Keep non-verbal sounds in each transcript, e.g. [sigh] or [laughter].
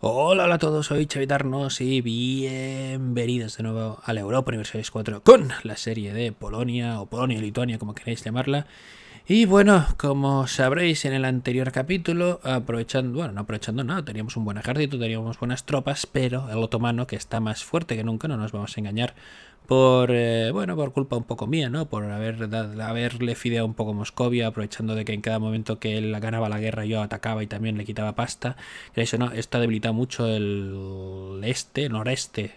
Hola, hola a todos, soy Chavitarnos y bienvenidos de nuevo al Europa Universalis 4 con la serie de Polonia o Polonia-Lituania, como queráis llamarla. Y bueno, como sabréis en el anterior capítulo, aprovechando, bueno, no aprovechando nada, teníamos un buen ejército, teníamos buenas tropas, pero el otomano, que está más fuerte que nunca, no nos vamos a engañar, por eh, bueno por culpa un poco mía no por haber haberle fideado un poco Moscovia aprovechando de que en cada momento que él ganaba la guerra yo atacaba y también le quitaba pasta eso no esto ha debilitado mucho el este el noreste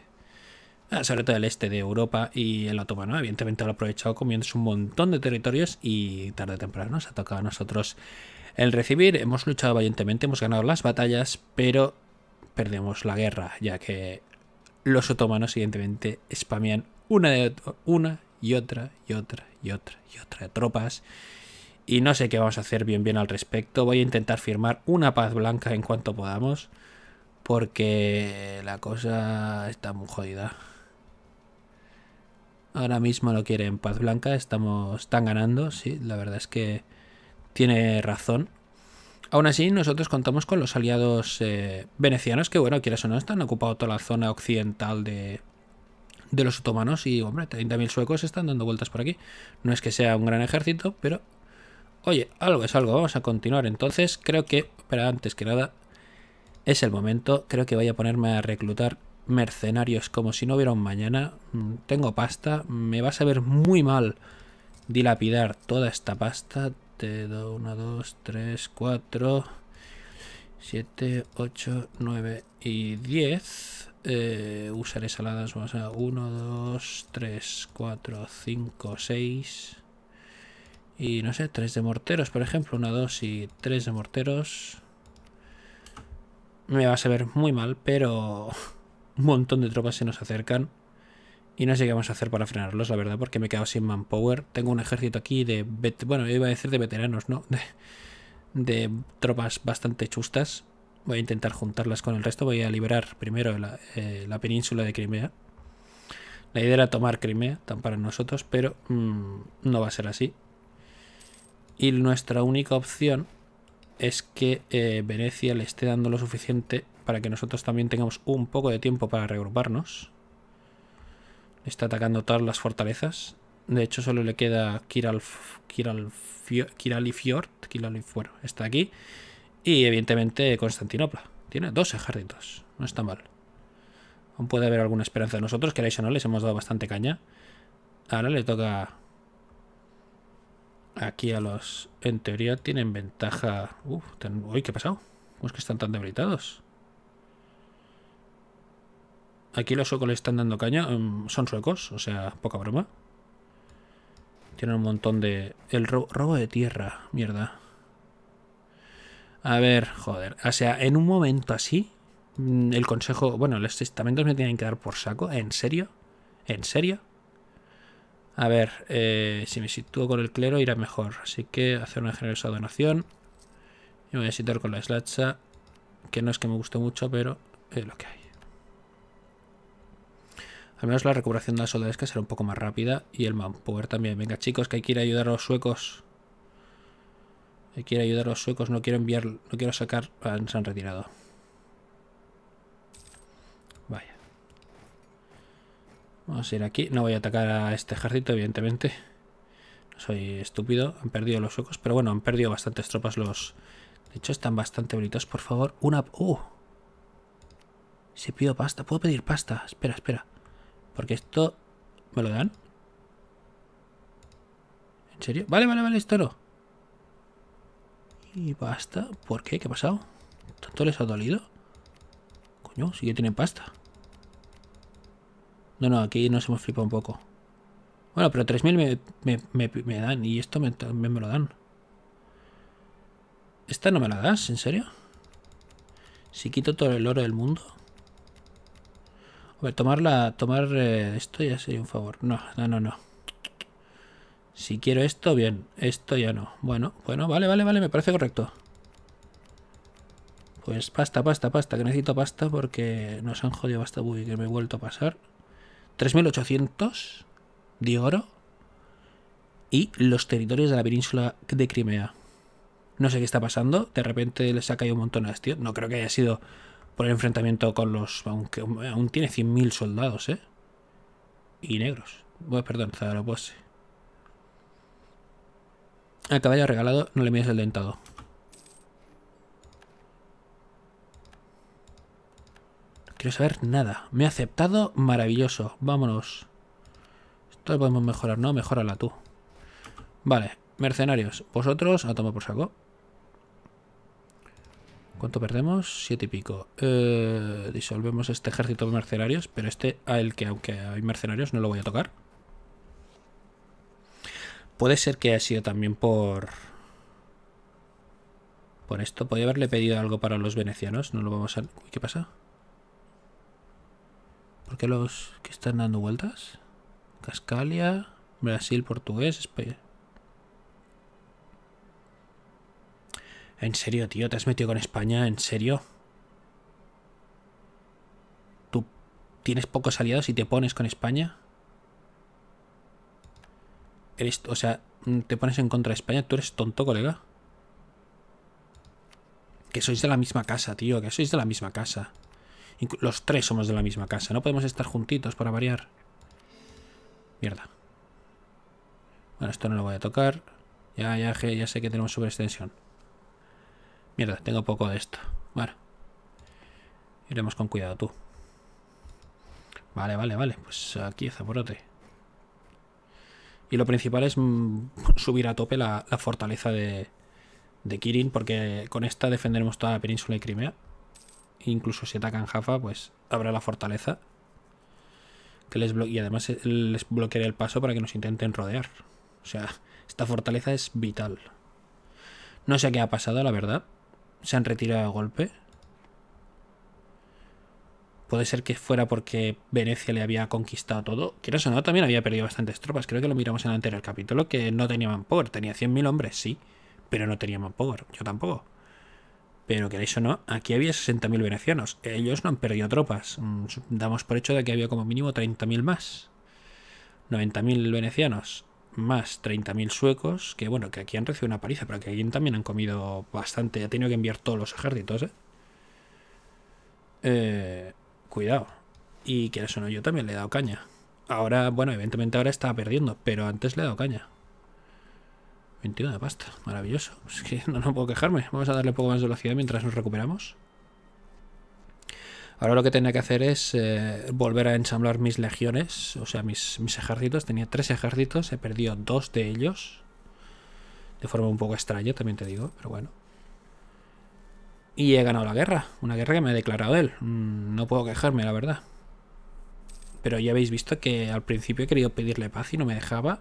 ah, sobre todo el este de Europa y el otomano, evidentemente lo ha aprovechado comiéndose un montón de territorios y tarde o temprano nos ha tocado a nosotros el recibir. Hemos luchado valientemente, hemos ganado las batallas, pero perdemos la guerra, ya que los otomanos evidentemente spamean una, una y otra y otra y otra y otra de tropas. Y no sé qué vamos a hacer bien bien al respecto. Voy a intentar firmar una paz blanca en cuanto podamos. Porque la cosa está muy jodida. Ahora mismo lo quieren paz blanca. Estamos, están ganando, sí. La verdad es que tiene razón. Aún así, nosotros contamos con los aliados eh, venecianos, que bueno, quieras o no, están ocupado toda la zona occidental de, de los otomanos y, hombre, 30.000 suecos están dando vueltas por aquí. No es que sea un gran ejército, pero... Oye, algo es algo, vamos a continuar. Entonces creo que, pero antes que nada, es el momento. Creo que voy a ponerme a reclutar mercenarios como si no hubiera un mañana. Mm, tengo pasta, me va a saber muy mal dilapidar toda esta pasta. Te doy 1, 2, 3, 4, 7, 8, 9 y 10. Eh, usaré saladas vamos a 1, 2, 3, 4, 5, 6 y no sé, 3 de morteros por ejemplo, 1, 2 y 3 de morteros me vas a ver muy mal, pero [laughs] un montón de tropas se nos acercan y no sé qué vamos a hacer para frenarlos, la verdad, porque me he quedado sin manpower. Tengo un ejército aquí de, bueno, iba a decir de veteranos, ¿no? [laughs] De, de tropas bastante chustas, Voy a intentar juntarlas con el resto. Voy a liberar primero eh, la, península de Crimea. La idea era tomar Crimea, tan para nosotros, pero mm, no va a ser así. Y nuestra única opción es que eh, Venecia le esté dando lo suficiente para que nosotros también tengamos un poco de tiempo para reagruparnos. Está atacando todas las fortalezas. De hecho, solo le queda Kiralf, Kiralf, Kiralifjord. está aquí. Y evidentemente Constantinopla. Tiene dos ejércitos. No está mal. Aún puede haber alguna esperanza de nosotros. Queréis o no, les hemos dado bastante caña. Ahora le toca... Aquí a los... En teoría tienen ventaja... Uf, uy, ¿qué ha pasado? ¿Cómo es que están tan debilitados? Aquí los suecos le están dando caña. Mm, son suecos, o sea, poca broma. Tienen un montón de... El robo de tierra, mierda. A ver, joder. O sea, en un momento así, mm, el consejo. Bueno, los testamentos me tienen que dar por saco. ¿En serio? ¿En serio? A ver, eh, si me sitúo con el clero irá mejor. Así que hacer una generosa donación. Y me voy a situar con la slacha. Que no es que me guste mucho, pero es lo que hay. Al menos la recuperación de las soldadesca será un poco más rápida. Y el manpower también. Venga, chicos, que hay que ir a ayudar a los suecos. Quiero ayudar a los suecos, no quiero enviar, no quiero sacar, ah, se han retirado. Vaya. Vamos a ir aquí, no voy a atacar a este ejército, evidentemente. No soy estúpido, han perdido los suecos, pero bueno, han perdido bastantes tropas los... De hecho, están bastante bonitos, por favor. Una... ¡Uh! Si pido pasta, puedo pedir pasta. Espera, espera. Porque esto... ¿Me lo dan? ¿En serio? Vale, vale, vale, esto y basta. ¿Por qué? ¿Qué ha pasado? ¿Tanto les ha dolido? Coño, si que tienen pasta. No, no, aquí nos hemos flipado un poco. Bueno, pero 3.000 me, me, dan y esto me, también me lo dan. ¿Esta no me la das? ¿En serio? Si quito todo el oro del mundo. A ver, tomarla, tomar eh, esto ya sería un favor. No, no, no, no. Si quiero esto, bien. Esto ya no. Bueno, bueno, vale, vale, vale, me parece correcto. Pues pasta, pasta, pasta, que necesito pasta porque nos han jodido hasta Uy, que me he vuelto a pasar. 3.800 de oro y los territorios de la península de Crimea. No sé qué está pasando, de repente les ha caído un montón a este No creo que haya sido por el enfrentamiento con los... aunque aún tiene 100.000 soldados, ¿eh? Y negros. Bueno, perdón, Sí. Al caballo regalado no le mires el dentado. Quiero saber nada. Me ha aceptado. Maravilloso. Vámonos. Esto lo podemos mejorar, ¿no? Mejórala tú. Vale. Mercenarios. Vosotros a tomar por saco. ¿Cuánto perdemos? Siete y pico. Eh, disolvemos este ejército de mercenarios, pero este, al que aunque hay mercenarios, no lo voy a tocar. Puede ser que haya sido también por... Por esto. Podría haberle pedido algo para los venecianos. No lo vamos a... ¿qué pasa? ¿Por qué los que están dando vueltas? Cascalia, Brasil, portugués, España. En serio, tío, te has metido con España, en serio. ¿Tú tienes pocos aliados y te pones con España? o sea, te pones en contra de España. Tú eres tonto, colega. Que sois de la misma casa, tío. Que sois de la misma casa. Los tres somos de la misma casa. No podemos estar juntitos para variar. Mierda. Bueno, esto no lo voy a tocar. Ya, ya, ya sé que tenemos extensión Mierda, tengo poco de esto. Bueno. Iremos con cuidado, tú. Vale, vale, vale. Pues aquí, zaporote. Y lo principal es mm, [laughs] subir a tope la, fortaleza de, Kirin, porque con esta defenderemos toda la península de Crimea. incluso si atacan Jaffa, pues habrá la fortaleza. Que les y además eh, les bloquearé el paso para que nos intenten rodear. O sea, esta fortaleza es vital. No sé qué ha pasado, la verdad. Se han retirado de golpe. Puede ser que fuera porque Venecia le había conquistado todo. Quiero no? también había perdido bastantes tropas. Creo que lo miramos en el anterior capítulo, que no tenía manpower. Tenía 100.000 hombres, sí, pero no tenía manpower. Yo tampoco. Pero queréis o no, aquí había 60.000 venecianos. Ellos no han perdido tropas. Mm, damos por hecho de que había como mínimo 30.000 más. 90.000 venecianos más 30.000 suecos, que bueno, que aquí han recibido una paliza, pero que aquí también han comido bastante. Ha tenido que enviar todos los ejércitos, ¿eh? eh cuidado. Y que eso no, yo también le he dado caña. Ahora, bueno, evidentemente ahora estaba perdiendo, pero antes le he dado caña. 21 de pasta, maravilloso. [laughs] Es que no, no puedo quejarme. Vamos a darle un poco más de velocidad mientras nos recuperamos. Ahora lo que tenía que hacer es eh, volver a ensamblar mis legiones, o sea, mis, mis, ejércitos. Tenía tres ejércitos, he perdido dos de ellos. De forma un poco extraña, también te digo, pero bueno. Y he ganado la guerra, una guerra que me ha declarado él. Mm, no puedo quejarme, la verdad. Pero ya habéis visto que al principio he querido pedirle paz y no me dejaba.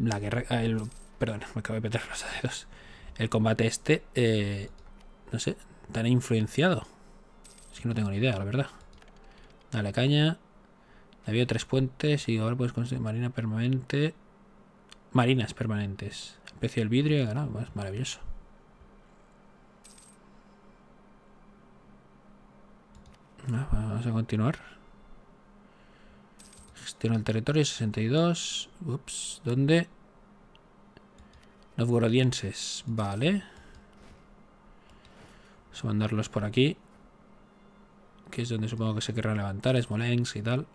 La guerra... Ah, el, perdón, me acabo de petar los dedos. El combate este, eh, no sé, tan influenciado. Es que no tengo ni idea, la verdad. Dale caña. Había tres puentes y ahora puedes conseguir marina permanente. Marinas permanentes. Precio del vidrio y ganado. Pues, maravilloso. Pues vamos a continuar. Gestiona el territorio 62. Ups, ¿dónde? guardienses, vale. Vamos a mandarlos por aquí. Que es donde supongo que se querrá levantar, es Molens y tal.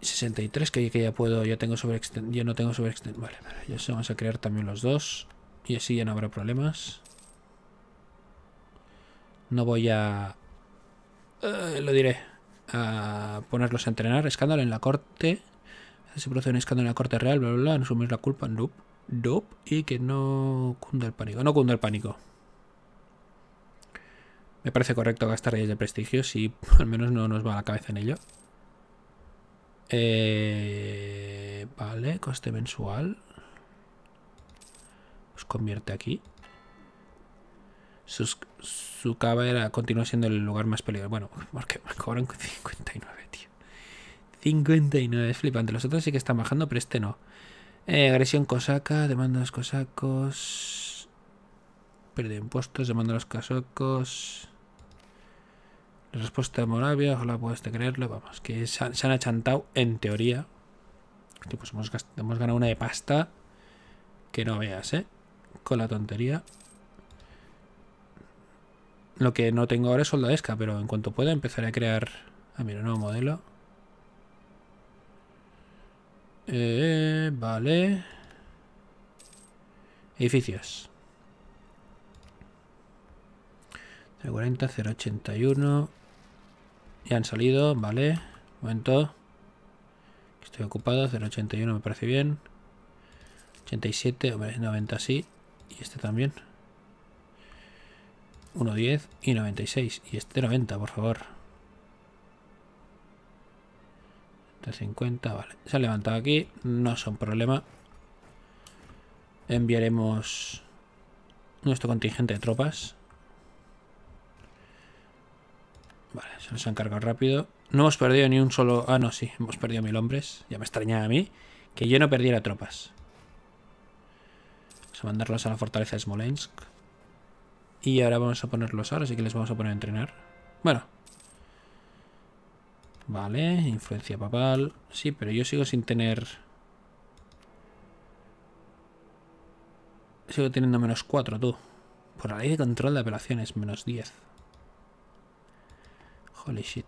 ¿63? que, que ya puedo, ya tengo sobre no tengo sobre Vale, vale, ya se vamos a crear también los dos y así ya no habrá problemas. No voy a... Eh, lo diré. A ponerlos a entrenar. Escándalo en la corte. Se produce un escándalo en la corte real, bla, bla, bla. No suméis la culpa. no, Y que no cunda el pánico. No cunda el pánico. Me parece correcto gastar reyes de prestigio si [laughs] al menos no nos va la cabeza en ello. Eh, vale, coste mensual. Os pues convierte aquí su cava era, siendo el lugar más peligroso. Bueno, [laughs] porque me cobran 59, tío. 59, es flipante. Los otros sí que están bajando, pero este no. Eh, agresión cosaca, demanda los cosacos. Pérdida de impuestos, demanda a los cosacos. respuesta de Moravia, ojalá puedas creerlo. Vamos, que se han, achantado en teoría. hemos, hemos ganado una de pasta que no veas, ¿eh? Con la tontería. Lo que no tengo ahora es soldadesca, pero en cuanto pueda empezaré a crear... Ah, mira, nuevo modelo. Eh, vale. Edificios. 040, 081. Ya han salido, vale. Momento. Estoy ocupado. 081 me parece bien. 87, 90 sí. Y este también. 1.10 y 96. Y este 90, por favor. 50, vale. Se ha levantado aquí, no son problema. Enviaremos nuestro contingente de tropas. Vale, se nos han cargado rápido. No hemos perdido ni un solo... Ah, no, sí, hemos perdido mil hombres. Ya me extrañaba a mí que yo no perdiera tropas. Vamos a mandarlos a la fortaleza de Smolensk. Y ahora vamos a ponerlos ahora, así que les vamos a poner a entrenar. Bueno. Vale, influencia papal. Sí, pero yo sigo sin tener... Sigo teniendo menos 4, tú. Por la ley de control de apelaciones, menos 10. Holy shit.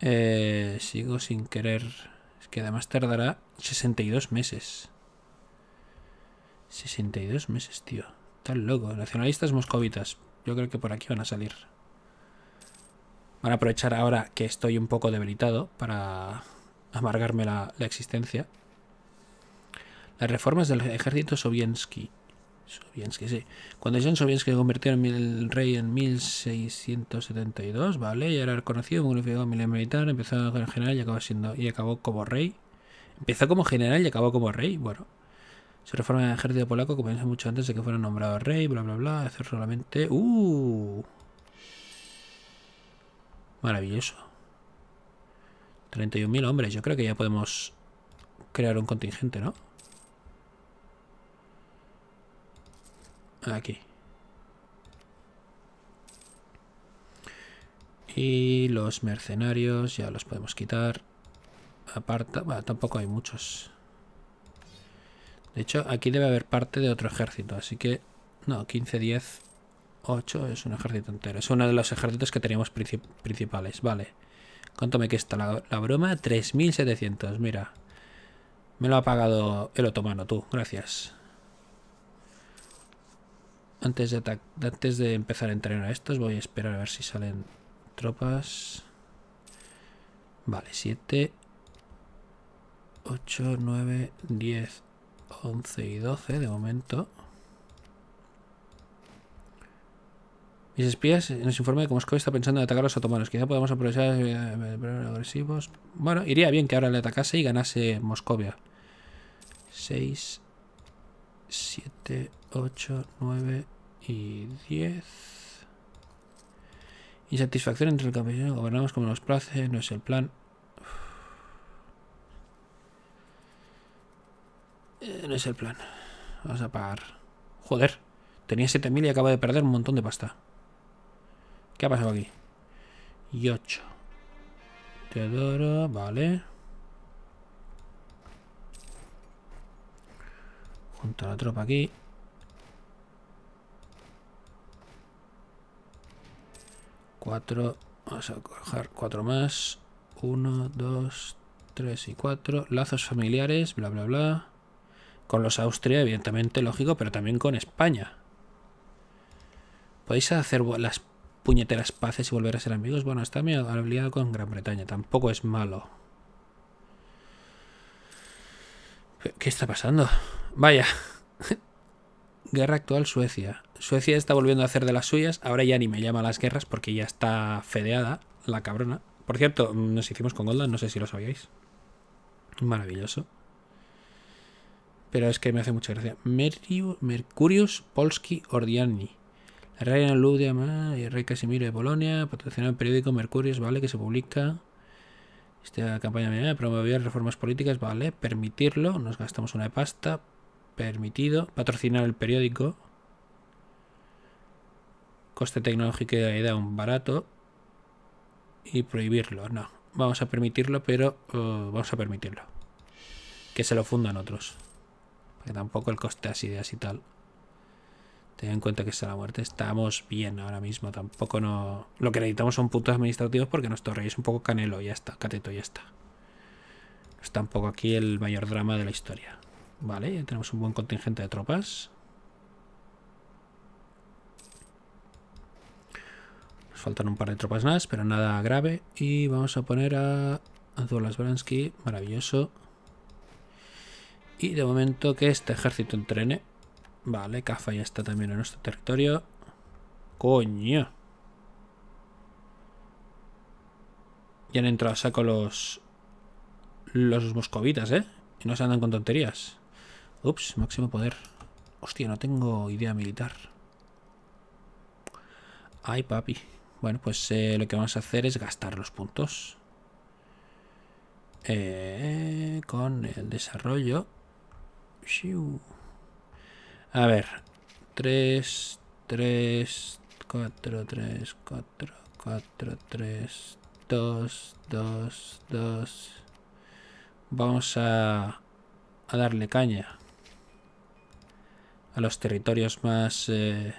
Eh, sigo sin querer... Es que además tardará 62 meses. 62 meses, tío. Tan loco. Nacionalistas moscovitas. Yo creo que por aquí van a salir. Van a aprovechar ahora que estoy un poco debilitado para amargarme la, existencia. Las reformas del ejército soviensky. Soviensky, sí. Cuando Jean Soviensky se convirtió en el rey en 1672, ¿vale? Ya era conocido un unificado militar, empezó como general y acabó, siendo, y acabó como rey. Empezó como general y acabó como rey. Bueno, se reforma el ejército polaco, como dice mucho antes de que fuera nombrado rey, bla, bla, bla. Hacer solamente... ¡Uh! Maravilloso. 31.000 hombres. Yo creo que ya podemos crear un contingente, ¿no? Aquí. Y los mercenarios ya los podemos quitar. Aparta... Bueno, tampoco hay muchos. De hecho, aquí debe haber parte de otro ejército, así que... No, 15, 10, 8 es un ejército entero. Es uno de los ejércitos que teníamos principales, vale. ¿Cuánto me está la, broma? 3.700, mira. Me lo ha pagado el otomano, tú, gracias. Antes de, antes de empezar a entrenar a estos, voy a esperar a ver si salen tropas. Vale, 7, 8, 9, 10, 11 y 12 de momento. Mis espías nos informan de que está pensando en atacar a los otomanos. Quizá podamos aprovechar eh, eh, agresivos. Bueno, iría bien que ahora le atacase y ganase Moscovia. 6, 7, 8, 9 y 10. Insatisfacción entre el campesino. Gobernamos como nos place, no es el plan. no es el plan. Vamos a pagar. Joder. Tenía 7.000 y acabo de perder un montón de pasta. ¿Qué ha pasado aquí? Y 8. Teodoro, vale. Junto a la tropa aquí. 4 Vamos a coger cuatro más. 1 2 3 y 4 Lazos familiares, bla, bla, bla. Con los Austria, evidentemente, lógico, pero también con España. ¿Podéis hacer las puñeteras paces y volver a ser amigos? Bueno, está medio aliado con Gran Bretaña. Tampoco es malo. ¿Qué está pasando? Vaya. [laughs] Guerra actual Suecia. Suecia está volviendo a hacer de las suyas. Ahora ya ni me llama a las guerras porque ya está fedeada la cabrona. Por cierto, mm, nos hicimos con Golda, no sé si lo sabíais. Maravilloso pero es que me hace mucha gracia. Mercurius, Polski Ordiani. La reina Ludia y rey Casimiro de Polonia Patrocinar el periódico Mercurius, ¿vale? Que se publica. Esta campaña de promover reformas políticas, ¿vale? Permitirlo, nos gastamos una pasta. Permitido. Patrocinar el periódico. Coste tecnológico de da un barato. Y prohibirlo, no. Vamos a permitirlo, pero oh, vamos a permitirlo. Que se lo fundan otros. Que tampoco el coste de así ideas y tal. Ten en cuenta que está la muerte. Estamos bien ahora mismo. Tampoco no. Lo que necesitamos son puntos administrativos porque nuestro rey es un poco canelo. Ya está, cateto, ya está. Está es tampoco aquí el mayor drama de la historia. Vale, ya tenemos un buen contingente de tropas. Nos faltan un par de tropas más, pero nada grave. Y vamos a poner a A Bransky. Maravilloso. Y de momento que este ejército entrene. Vale, Cafa ya está también en nuestro territorio. ¡Coño! Ya han entrado a saco los... Los moscovitas, ¿eh? Y no se andan con tonterías. Ups, máximo poder. Hostia, no tengo idea militar. Ay, papi. Bueno, pues eh, lo que vamos a hacer es gastar los puntos. Eh, con el desarrollo a ver. 3, 3, 4, 3, 4, 4, 3, 2, 2, 2. Vamos a, darle caña a los territorios más eh,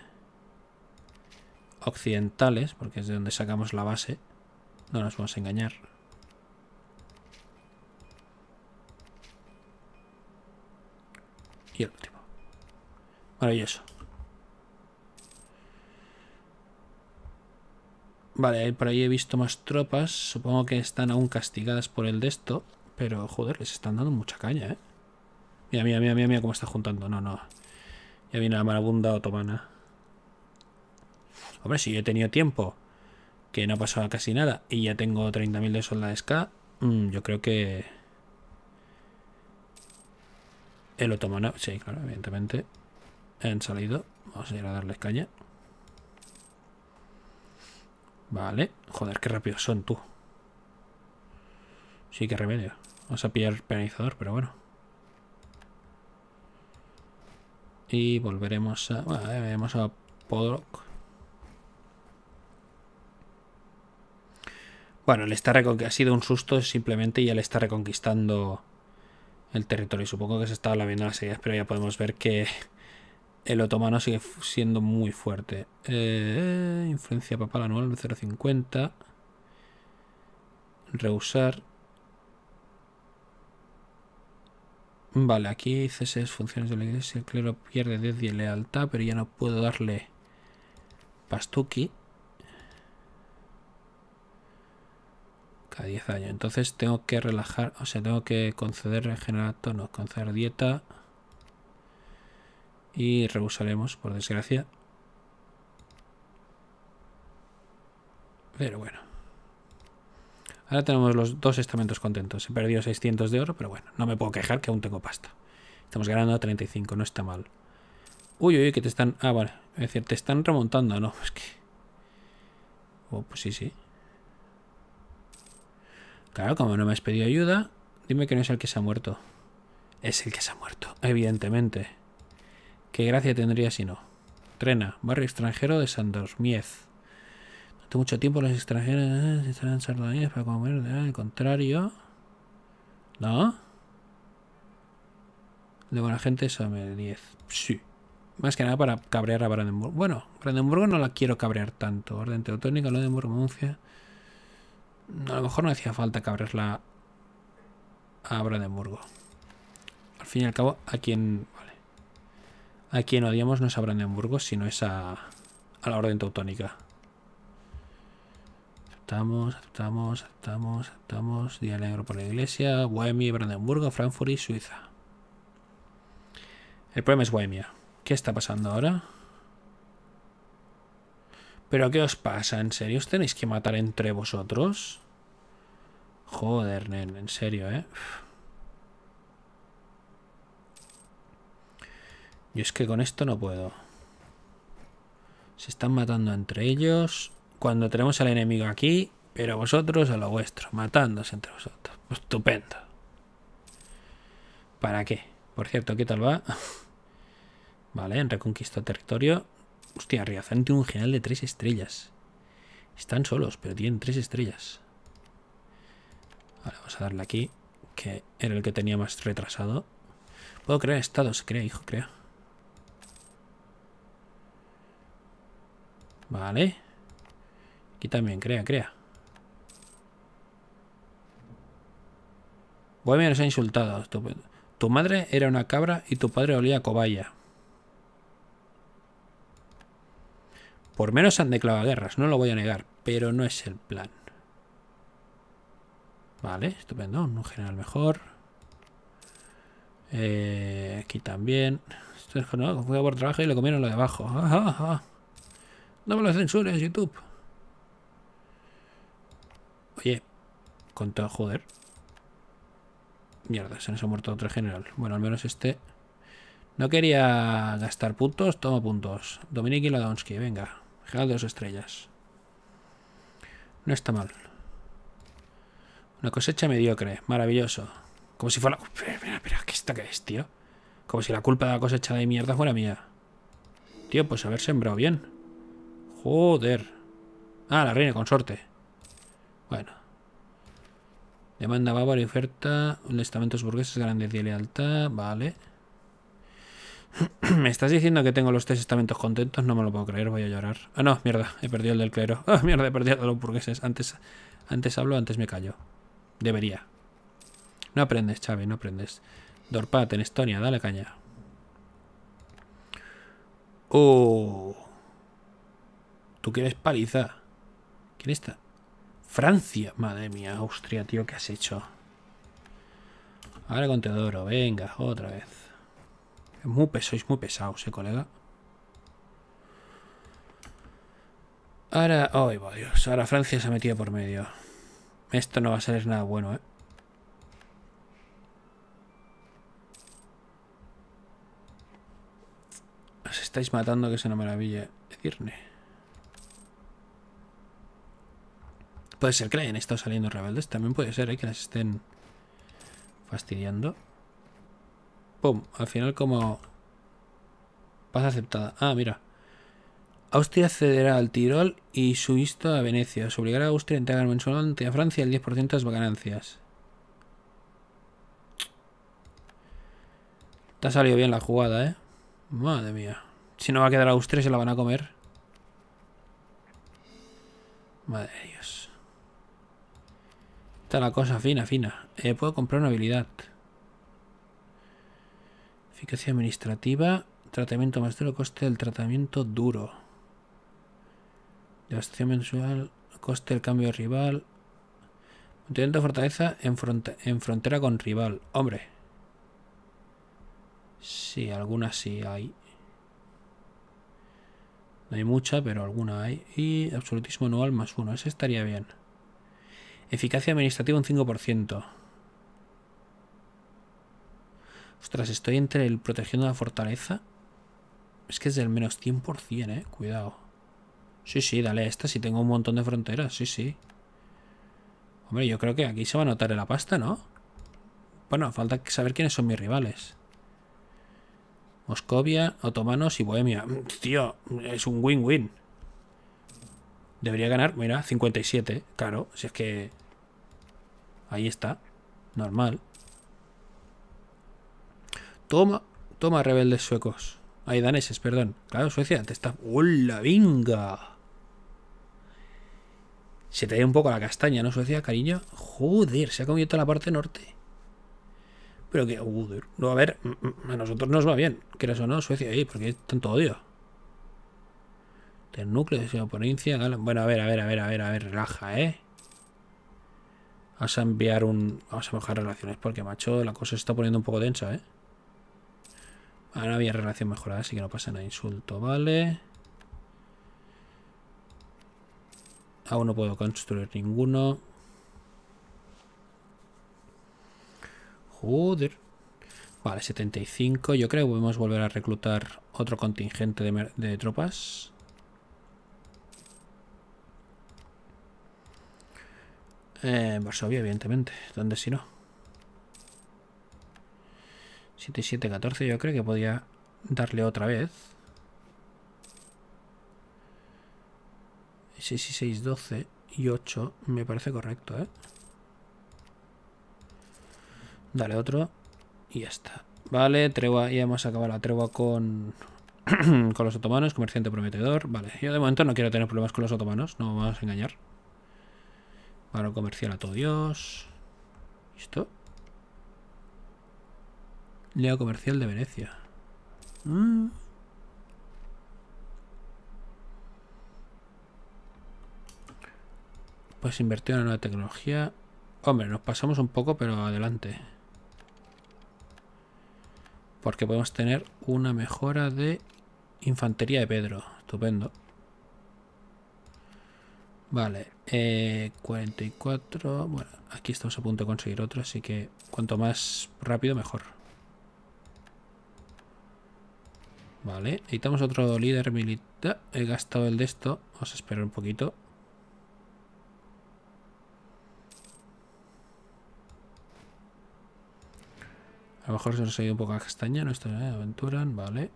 occidentales, porque es de donde sacamos la base. No nos vamos a engañar. y el último. Maravilloso. Vale, eh, por ahí he visto más tropas. Supongo que están aún castigadas por el de esto. Pero, joder, les están dando mucha caña, ¿eh? Mira, mira, mira, mira, mira cómo está juntando. No, no. Ya viene la marabunda otomana. Hombre, si yo he tenido tiempo que no ha pasado casi nada y ya tengo 30.000 de la SK mm, yo creo que El otomano, sí, claro, evidentemente. Han salido. Vamos a ir a darles caña. Vale. Joder, qué rápido son, tú. Sí, qué remedio. Vamos a pillar penalizador, pero bueno. Y volveremos a... Bueno, a Podrock. Bueno, le está ha sido un susto simplemente y ya le está reconquistando el territorio. Supongo que se está viendo las ideas, pero ya podemos ver que el otomano sigue siendo muy fuerte. Eh, influencia papal anual 0,50. Reusar. Vale, aquí ceses funciones de la iglesia. El clero pierde 10 de lealtad, pero ya no puedo darle pastuki. A 10 años. Entonces tengo que relajar, o sea, tengo que conceder regenerar tonos, conceder dieta. Y rehusaremos, por desgracia. Pero bueno. Ahora tenemos los dos estamentos contentos. He perdido 600 de oro, pero bueno, no me puedo quejar que aún tengo pasta. Estamos ganando 35, no está mal. Uy, uy, que te están... Ah, vale. Es decir, te están remontando, ¿no? pues [laughs] que... Oh, pues sí, sí. Claro, como no me has pedido ayuda, dime que no es el que se ha muerto. Es el que se ha muerto, evidentemente. ¿Qué gracia tendría si no? Trena, barrio extranjero de Miez. No Hace mucho tiempo los extranjeros eh, están en sardoníes para comer, al contrario. ¿No? De buena gente sobre 10. Sí. Más que nada para cabrear a Brandenburg. Bueno, Brandenburg no la quiero cabrear tanto. Orden teotónica, lo de a lo mejor no hacía falta que a Brandenburgo. Al fin y al cabo, a quien, vale, a quien odiamos no es a Brandenburgo, sino es a, la Orden Teutónica. Aceptamos, aceptamos, aceptamos, aceptamos. Día negro por la iglesia. Bohemia, Brandenburgo, Frankfurt y Suiza. El problema es Bohemia. ¿Qué está pasando ahora? ¿Pero qué os pasa? ¿En serio os tenéis que matar entre vosotros? Joder, nen, en serio, ¿eh? Yo es que con esto no puedo. Se están matando entre ellos. Cuando tenemos al enemigo aquí, pero vosotros a lo vuestro, matándose entre vosotros. Estupendo. ¿Para qué? Por cierto, ¿qué tal va? [laughs] vale, en reconquista territorio. Hostia, Riazán un general de tres estrellas. Están solos, pero tienen tres estrellas. Ahora vamos a darle aquí, que era el que tenía más retrasado. Puedo crear estados, crea, hijo, crea. Vale. Aquí también, crea, crea. Voy nos ha insultado. Tu, tu, madre era una cabra y tu padre olía a cobaya. Por menos han declarado guerras, no lo voy a negar, pero no es el plan. Vale, estupendo, un general mejor. Eh, aquí también. Esto es no, por trabajo y le comieron lo de abajo. Ajá, ah, ah, ah, No me lo censures, YouTube. Oye, con todo joder. Mierda, se nos ha muerto otro general. Bueno, al menos este... No quería gastar puntos, tomo puntos. Dominik Ladonsky, venga dos estrellas. No está mal. Una cosecha mediocre. Maravilloso. Como si fuera... Espera, espera, ¿Qué está, que es, tío? Como si la culpa de la cosecha de mierda fuera mía. Tío, pues haber sembrado bien. Joder. Ah, la reina consorte. Bueno. Demanda bávara y oferta. Estamentos burgueses, grandes de lealtad. Vale. [clears throat] ¿Me estás diciendo que tengo los tres estamentos contentos? No me lo puedo creer, voy a llorar. Ah, no, mierda, he perdido el del clero. [laughs] Ah, mierda, he perdido el de los burgueses. Antes, antes hablo, antes me callo. Debería. No aprendes, Chávez, no aprendes. Dorpat en Estonia, dale caña. Oh. ¿Tú quieres paliza? ¿Quién está? Francia. Madre mía, Austria, tío, ¿qué has hecho? Ahora con Teodoro, venga, otra vez. Muy sois muy pesados, eh, colega. Ahora... ¡Ay, vaya, Dios! Ahora Francia se ha metido por medio. Esto no va a ser nada bueno, ¿eh? Os estáis matando, que es una maravilla. Edirne. Puede ser que le hayan estado saliendo rebeldes. También puede ser, eh, Que las estén fastidiando. Pum, al final como... Pasa aceptada. Ah, mira. Austria cederá al Tirol y su visto a Venecia. Se obligará a Austria a entregar mensualmente a Francia el 10% de las ganancias. Te ha salido bien la jugada, ¿eh? Madre mía. Si no va a quedar Austria, se la van a comer. Madre de Dios. Está la cosa fina, fina. Eh, puedo comprar una habilidad. Eficacia administrativa. Tratamiento más duro. Coste del tratamiento duro. Devastación mensual. Coste del cambio de rival. Mantenimiento de fortaleza en, frontera con rival. Hombre. Sí, algunas sí hay. No hay mucha, pero alguna hay. Y absolutismo anual más uno. Ese estaría bien. Eficacia administrativa un 5%. Ostras, estoy entre el protegiendo la fortaleza. Es que es del menos 100%, eh. Cuidado. Sí, sí, dale esta. Si tengo un montón de fronteras, sí, sí. Hombre, yo creo que aquí se va a notar en la pasta, ¿no? Bueno, falta saber quiénes son mis rivales. Moscovia, otomanos y Bohemia. Tío, es un win-win. Debería ganar, mira, 57, claro. Si es que... Ahí está. Normal. Toma, toma rebeldes suecos. Hay daneses, perdón. Claro, Suecia te está... ¡Hola, venga! Se te da un poco la castaña, ¿no, Suecia, cariño? Joder, se ha comido toda la parte norte. Pero que... Joder. No, a ver, a nosotros nos va bien. ¿Quieres o no, Suecia? ahí, porque hay tanto odio? Del núcleo de su provincia... Bueno, a ver, a ver, a ver, a ver, a ver, relaja, ¿eh? Vamos a enviar un... Vamos a mejorar relaciones porque, macho, la cosa se está poniendo un poco tensa, ¿eh? Ahora había relación mejorada, así que no pasa nada. Insulto, vale. Aún no puedo construir ninguno. Joder. Vale, 75. Yo creo que podemos volver a reclutar otro contingente de, tropas. Eh, en Varsovia, evidentemente. ¿Dónde si no? 7, 7, 14. Yo creo que podía darle otra vez. 6 y 6, 12 y 8. Me parece correcto, ¿eh? Dale otro. Y ya está. Vale, tregua. Ya hemos acabado la tregua con, [clears throat] con los otomanos. Comerciante prometedor. Vale. Yo de momento no quiero tener problemas con los otomanos. No vamos a engañar. Vale, comercial a todo Dios. ¿Listo? Leo comercial de Venecia. Mm. Pues invertir en la nueva tecnología. Hombre, nos pasamos un poco, pero adelante. Porque podemos tener una mejora de infantería de Pedro. Estupendo. Vale, 44. Eh, bueno, aquí estamos a punto de conseguir otro, así que cuanto más rápido mejor. Vale, necesitamos otro líder militar. He gastado el de esto. Vamos a esperar un poquito. A lo mejor se nos ha ido un poco a castaña. No está aventuran, vale.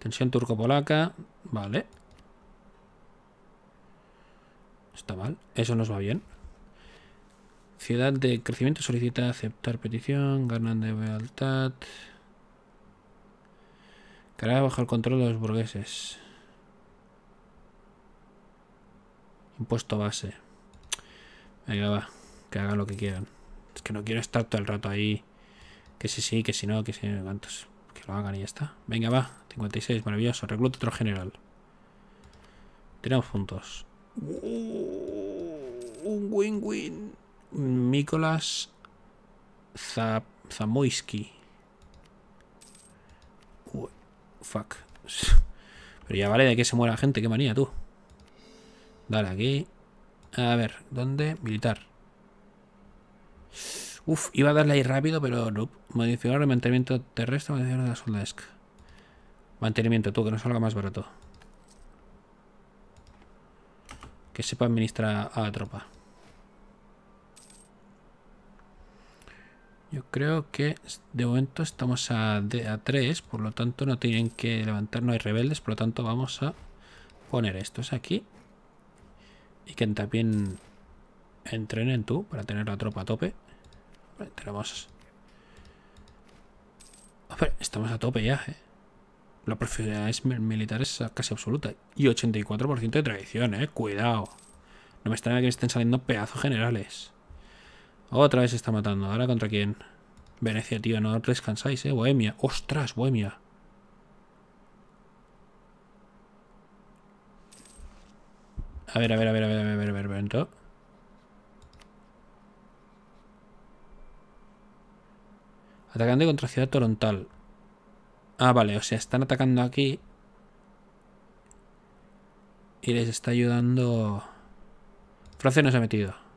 Tensión turco-polaca, vale. Está mal, eso nos va bien. Ciudad de crecimiento solicita aceptar petición, ganan de lealtad. Quedará bajo el control de los burgueses. Impuesto base. Venga, va. Que hagan lo que quieran. Es que no quiero estar todo el rato ahí. Que si sí, que si no, que si no. Que lo hagan y ya está. Venga, va. 56, maravilloso. Recluta otro general. Tenemos puntos. Uh, un win-win. Nicolás Zamoyski. Fuck. [laughs] Pero ya vale de que se muera gente, qué manía tú. Dale, aquí. A ver, ¿dónde? Militar. Uf, iba a darle ahí rápido, pero no. Modificar el mantenimiento terrestre, modificar la soldadesca. Mantenimiento, tú, que no salga más barato. Que sepa administrar a la tropa. Yo creo que de momento estamos a, a 3, por lo tanto no tienen que levantar, no hay rebeldes, por lo tanto vamos a poner estos aquí. Y que también entrenen tú para tener la tropa a tope. tenemos... estamos a tope ya, ¿eh? La profesionalidad es militar es casi absoluta. Y 84% de traición, ¿eh? Cuidado. No me extraña que estén saliendo pedazos generales. Otra vez se está matando. ¿Ahora contra quién? Venecia, tío, no descansáis, ¿eh? Bohemia. ¡Ostras, Bohemia! A ver, a ver, a ver, a ver, a ver, a ver, a ver, a contra Ciudad Torontal. Ah, vale, o sea, están atacando aquí. Y les está ayudando... Francia no se ha metido.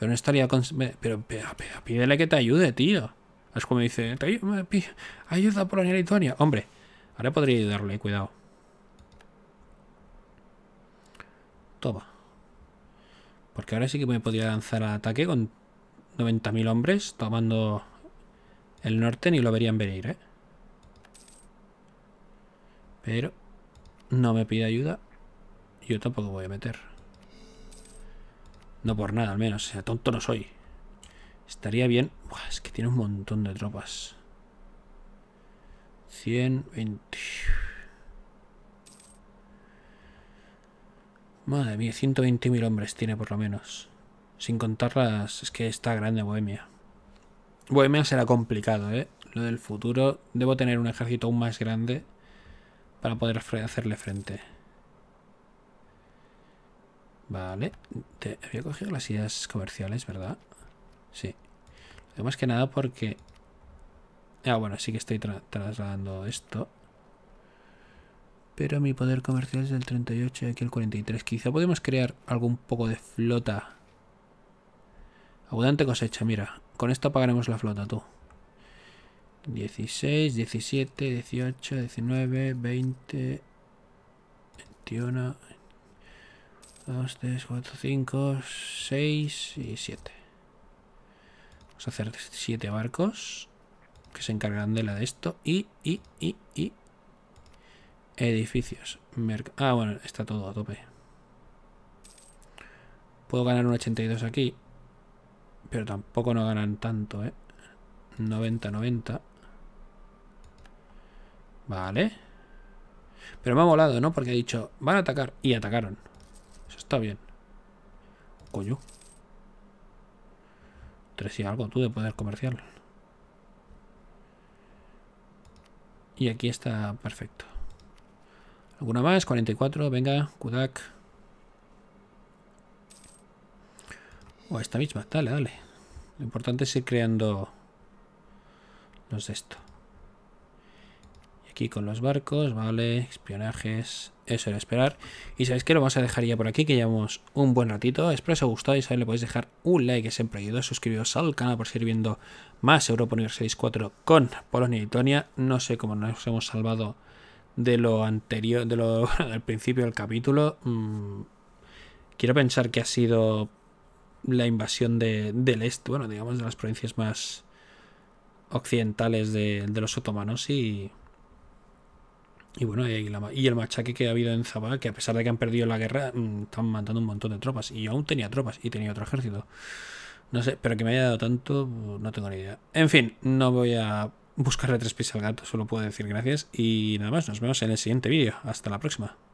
Pero no estaría Pero, pídele que te ayude, tío. Es como dice, ayuda por Polonia y Lituania. Hombre, ahora podría ayudarle, cuidado. Toma. Porque ahora sí que me podría lanzar al ataque con 90.000 hombres tomando el norte, ni lo verían venir, ¿eh? Pero no me pide ayuda. Yo tampoco voy a meter. No por nada, al menos. O sea, tonto no soy. Estaría bien... es que tiene un montón de tropas. 120... Madre mía, 120.000 hombres tiene por lo menos. Sin contarlas, es que está grande Bohemia. Bohemia será complicado, ¿eh? Lo del futuro, debo tener un ejército aún más grande para poder hacerle frente. Vale. Te había cogido las ideas comerciales, ¿verdad? Sí. más que nada porque... Ah, bueno, sí que estoy trasladando esto. Pero mi poder comercial es del 38 y aquí el 43. Quizá podemos crear algún poco de flota. Abundante cosecha, mira. Con esto pagaremos la flota, tú. 16, 17, 18, 19, 20, 21, 2, 3, 4, 5, 6 y 7. Vamos a hacer 7 barcos que se encargarán de la de esto. Y, y, y, y. Edificios. ah, bueno, está todo a tope. Puedo ganar un 82 aquí. Pero tampoco no ganan tanto, ¿eh? 90, 90. Vale. Pero me ha molado, ¿no? Porque he dicho, van a atacar. Y atacaron está bien. Coño. Tres y algo tú de poder comercial. Y aquí está perfecto. ¿Alguna más? 44, venga, Kudak. O oh, esta misma, dale, dale. Lo importante es ir creando los de esto. Y aquí con los barcos, vale, espionajes, eso era esperar. Y sabéis que lo vamos a dejar ya por aquí, que llevamos un buen ratito. Espero os haya gustado y sabéis, le podéis dejar un like, que siempre ayuda. Suscribiros al canal por seguir viendo más Europa Universalis 4 con Polonia y Lituania. No sé cómo nos hemos salvado de lo anterior, de lo del [laughs] principio del capítulo. Mm, quiero pensar que ha sido la invasión del este, bueno, digamos, de las provincias más occidentales de, de los otomanos y... Y bueno, y, y, el machaque que ha habido en Zaba que a pesar de que han perdido la guerra, mm, están matando un montón de tropas. Y yo aún tenía tropas y tenía otro ejército. No sé, pero que me haya dado tanto, no tengo ni idea. En fin, no voy a buscarle tres pies al gato, solo puedo decir gracias. Y nada más, nos vemos en el siguiente vídeo. Hasta la próxima.